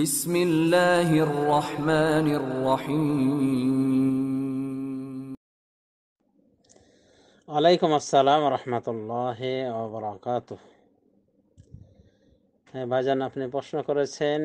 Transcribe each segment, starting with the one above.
বিসমিল্লাহির আলাইকুম আসসালাম রহমতুল্লাহ ওবরাকাত হ্যাঁ ভাইজান আপনি প্রশ্ন করেছেন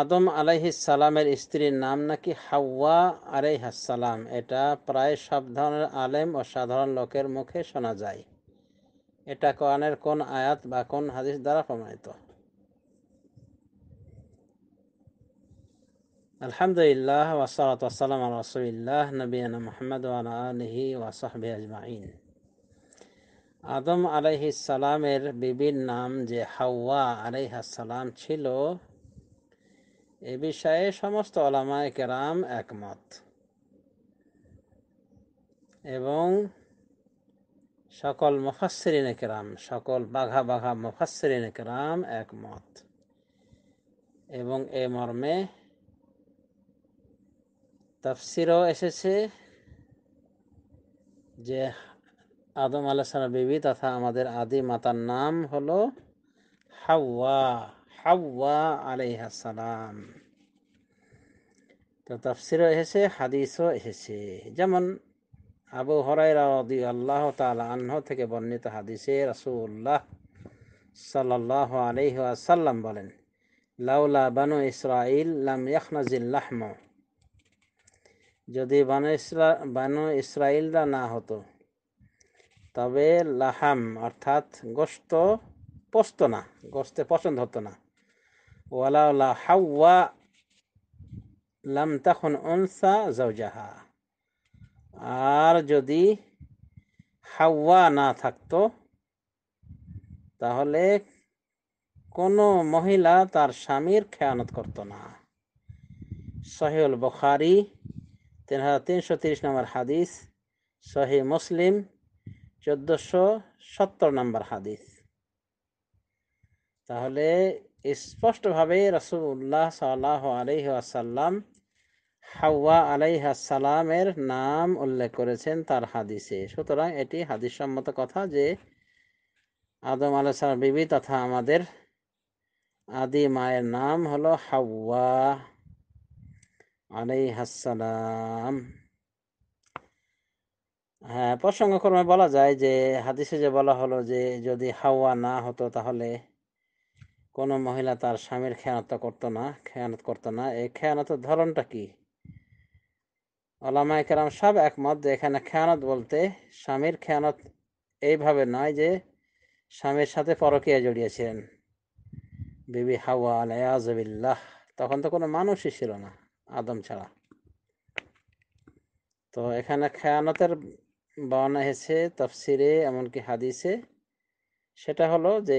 আদম আলাইহিস সালামের স্ত্রীর নাম নাকি হাওয়া আলাইহাস সালাম এটা প্রায় সব ধরনের আলেম ও সাধারণ লোকের মুখে শোনা যায় এটা কোরআনের কোন আয়াত বা কোন হাদিস দ্বারা প্রমাণিত আলহামদুলিল্লাহ ওয়াসালাত ওয়াসালাম রসুলিল্লাহ নবীন মোহাম্মদ আলহি ওয়াসাহবি আজমাইন আদম সালামের বিবির নাম যে হাওয়া সালাম ছিল এ বিষয়ে সমস্ত আলামায় কেরাম একমত এবং সকল মুফাসরিন কেরাম সকল বাঘা বাঘা মুফাসরিন একরাম একমত এবং এ মর্মে তফসিরও এসেছে যে আদম আলাহ বিবি তথা আমাদের আদি মাতার নাম হলো হাওয়া হাওয়া আলাইহাসালাম তো তফসিরও এসেছে হাদিসও এসেছে যেমন আবু হরাই আল্লাহ তালা থেকে বর্ণিত হাদিসে রাসুল্লাহ সাল্লাহ আলহ আসাল্লাম বলেন লাউলা বানু ইসরাইল লাম ইয়াহনাজিল্লাহম যদি বানু ইসরা বানু ইসরাইলরা না হতো তবে লাহাম অর্থাৎ গোস্ত পোস্ত না গোস্তে পছন্দ হতো না ওয়ালাউলা হাউয়া লাম তখন অনসা জৌজাহা আর যদি হাওয়া না থাকতো তাহলে কোনো মহিলা তার স্বামীর খেয়ানত করত না সহিউল বখারি তিন হাজার তিনশো তিরিশ নম্বর হাদিস সহি মুসলিম চোদ্দোশো সত্তর নম্বর হাদিস তাহলে স্পষ্টভাবে রসুল্লাহ সাল আলহ আসাল্লাম হাওয়া সালামের নাম উল্লেখ করেছেন তার হাদিসে সুতরাং এটি হাদিস সম্মত কথা যে আদম আলাইসালাম বিবি তথা আমাদের আদি মায়ের নাম হলো হাওয়া আলাইহাসালাম হ্যাঁ প্রসঙ্গক্রমে বলা যায় যে হাদিসে যে বলা হলো যে যদি হাওয়া না হতো তাহলে কোনো মহিলা তার স্বামীর খেয়ানত করতো না খেয়ানত করতো না এই খেয়ানতের ধরনটা কী আলামা একরাম সব একমত যে এখানে খেয়ানত বলতে স্বামীর খেয়ানত এইভাবে নয় যে স্বামীর সাথে পরকিয়া জড়িয়েছিলেন বিবি হাওয়া আলাইয়াজবিল্লাহ তখন তো কোনো মানুষই ছিল না আদম ছাড়া তো এখানে খেয়ানতের বর্ণনা এসেছে তফসিরে এমনকি হাদিসে সেটা হলো যে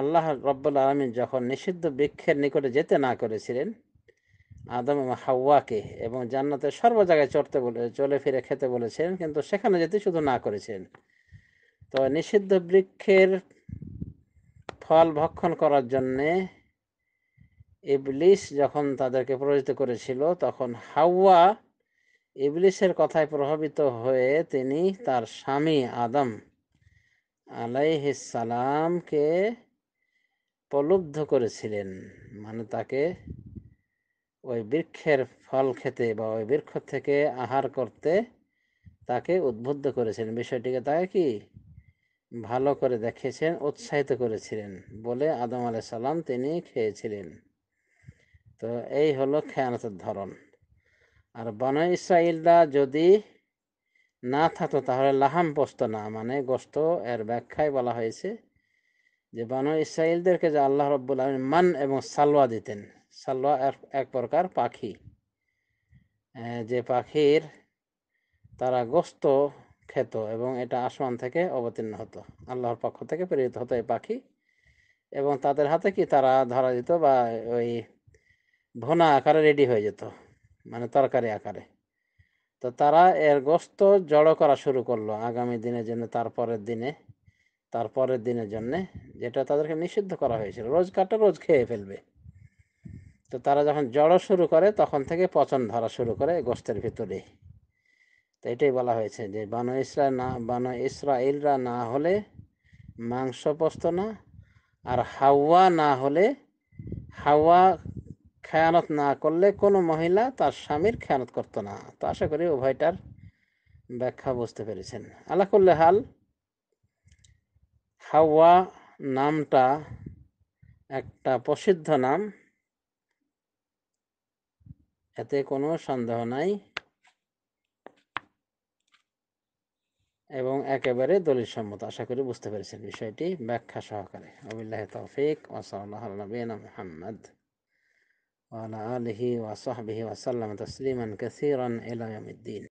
আল্লাহ রব্বুল আলমী যখন নিষিদ্ধ বৃক্ষের নিকটে যেতে না করেছিলেন আদম এবং হাওয়াকে এবং জান্নাতের সর্ব জায়গায় চড়তে বলে চলে ফিরে খেতে বলেছেন কিন্তু সেখানে যেতে শুধু না করেছেন তো নিষিদ্ধ বৃক্ষের ফল ভক্ষণ করার জন্যে ইবলিস যখন তাদেরকে প্ররোচিত করেছিল তখন হাওয়া ইবলিসের কথায় প্রভাবিত হয়ে তিনি তার স্বামী আদম আলাইহিসালামকে প্রলুব্ধ করেছিলেন মানে তাকে ওই বৃক্ষের ফল খেতে বা ওই বৃক্ষ থেকে আহার করতে তাকে উদ্বুদ্ধ করেছেন বিষয়টিকে তাকে কি ভালো করে দেখিয়েছেন উৎসাহিত করেছিলেন বলে আদম আলাই সালাম তিনি খেয়েছিলেন তো এই হলো খেয়ানতের ধরন আর বন ইসরায়েলরা যদি না থাকতো তাহলে লাহাম পোস্ত না মানে গোস্ত এর ব্যাখ্যায় বলা হয়েছে যে বন ইসরায়েলদেরকে যে আল্লাহ রব্বুল আলম মান এবং সালোয়া দিতেন সালোয়া এক প্রকার পাখি যে পাখির তারা গোস্ত খেত এবং এটা আসমান থেকে অবতীর্ণ হতো আল্লাহর পক্ষ থেকে প্রেরিত হতো এই পাখি এবং তাদের হাতে কি তারা ধরা যেত বা ওই ভোনা আকারে রেডি হয়ে যেত মানে তরকারি আকারে তো তারা এর গোস্ত জড়ো করা শুরু করলো আগামী দিনের জন্য তারপরের দিনে তারপরের দিনের জন্যে যেটা তাদেরকে নিষিদ্ধ করা হয়েছিল রোজ কাটা রোজ খেয়ে ফেলবে তো তারা যখন জড়ো শুরু করে তখন থেকে পচন ধরা শুরু করে গোষ্ঠের ভিতরে তো এটাই বলা হয়েছে যে বানো ইসরা না বানো ইসরায়েলরা না হলে মাংস পচত না আর হাওয়া না হলে হাওয়া খেয়ানত না করলে কোনো মহিলা তার স্বামীর খেয়ানত করতো না তো আশা করি উভয়টার ব্যাখ্যা বুঝতে পেরেছেন আল্লাহ করলে হাল হাওয়া নামটা একটা প্রসিদ্ধ নাম এতে কোনো সন্দেহ নাই এবং একেবারে দলিল সম্মত আশা করি বুঝতে পেরেছেন বিষয়টি ব্যাখ্যা সহকারে আবিল্লাহ তৌফিক মুহাম্মদ ওয়া আলা আলিহি ওয়া সাহবিহি ওয়া সাল্লাম তাসলিমান কাসীরান ইলা الدين